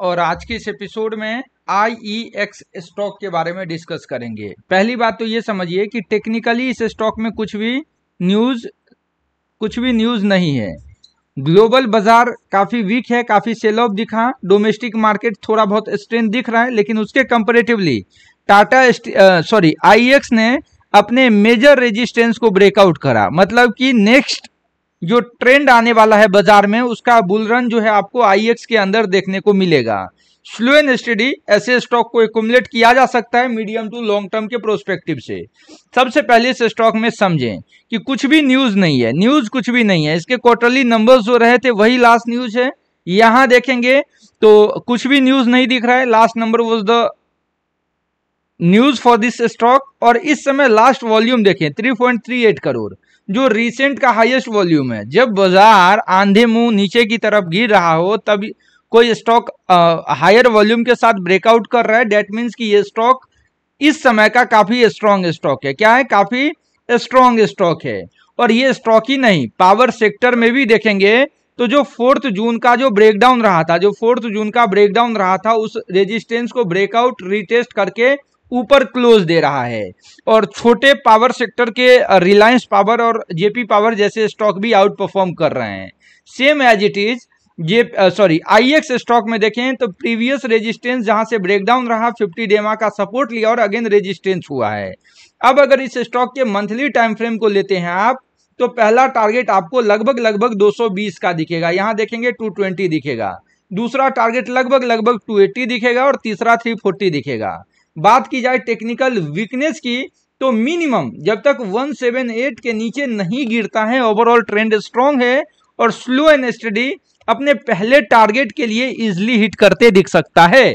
और आज के इस एपिसोड में आई एक्स स्टॉक के बारे में डिस्कस करेंगे पहली बात तो ये समझिए कि टेक्निकली इस स्टॉक में कुछ भी न्यूज़ कुछ भी न्यूज़ नहीं है ग्लोबल बाजार काफ़ी वीक है काफ़ी सेल ऑफ दिखा डोमेस्टिक मार्केट थोड़ा बहुत स्ट्रेंथ दिख रहा है लेकिन उसके कंपेरेटिवली टाटा सॉरी आई ने अपने मेजर रेजिस्टेंस को ब्रेकआउट करा मतलब कि नेक्स्ट जो ट्रेंड आने वाला है बाजार में उसका बुलरन जो है आपको आई के अंदर देखने को मिलेगा स्लो एंड स्टडी ऐसे स्टॉक को एकट किया जा सकता है मीडियम टू लॉन्ग टर्म के प्रोस्पेक्टिव से सबसे पहले इस स्टॉक में समझें कि कुछ भी न्यूज़ नहीं है न्यूज़ कुछ भी नहीं है इसके क्वार्टरली नंबर्स जो रहे थे वही लास्ट न्यूज़ है यहां देखेंगे तो कुछ भी न्यूज़ नहीं दिख रहा है last number was the news for this stock और इस समय लास्ट वॉल्यूम देखें 3.38 करोड़ जो रिसेंट का हाईएस्ट वॉल्यूम है जब बाजार आंधे मुंह नीचे की तरफ गिर रहा हो तब कोई स्टॉक हायर वॉल्यूम के साथ ब्रेकआउट कर रहा है डेट मीन्स कि ये स्टॉक इस समय का काफी स्ट्रांग स्टॉक है क्या है काफी स्ट्रांग स्टॉक है और ये स्टॉक ही नहीं पावर सेक्टर में भी देखेंगे तो जो फोर्थ जून का जो ब्रेकडाउन रहा था जो फोर्थ जून का ब्रेकडाउन रहा था उस रेजिस्टेंस को ब्रेकआउट रिटेस्ट करके ऊपर क्लोज दे रहा है और छोटे पावर सेक्टर के रिलायंस पावर और जेपी पावर जैसे स्टॉक भी आउट परफॉर्म कर रहे हैं same as it is J sorry IEX stock में देखें तो प्रीवियस रेजिस्टेंस जहां से ब्रेकडाउन रहा 50 डेमा का सपोर्ट लिया और अगेन रेजिस्टेंस हुआ है अब अगर इस स्टॉक के मंथली टाइम फ्रेम को लेते हैं आप तो पहला टारगेट आपको लगभग लगभग 220 का दिखेगा यहाँ देखेंगे 220 दिखेगा दूसरा टारगेट लगभग लगभग 280 दिखेगा और तीसरा 340 दिखेगा बात की जाए टेक्निकल वीकनेस की तो मिनिमम जब तक 178 के नीचे नहीं गिरता है ओवरऑल ट्रेंड स्ट्रांग है और स्लो एंड स्टडी अपने पहले टारगेट के लिए इजली हिट करते दिख सकता है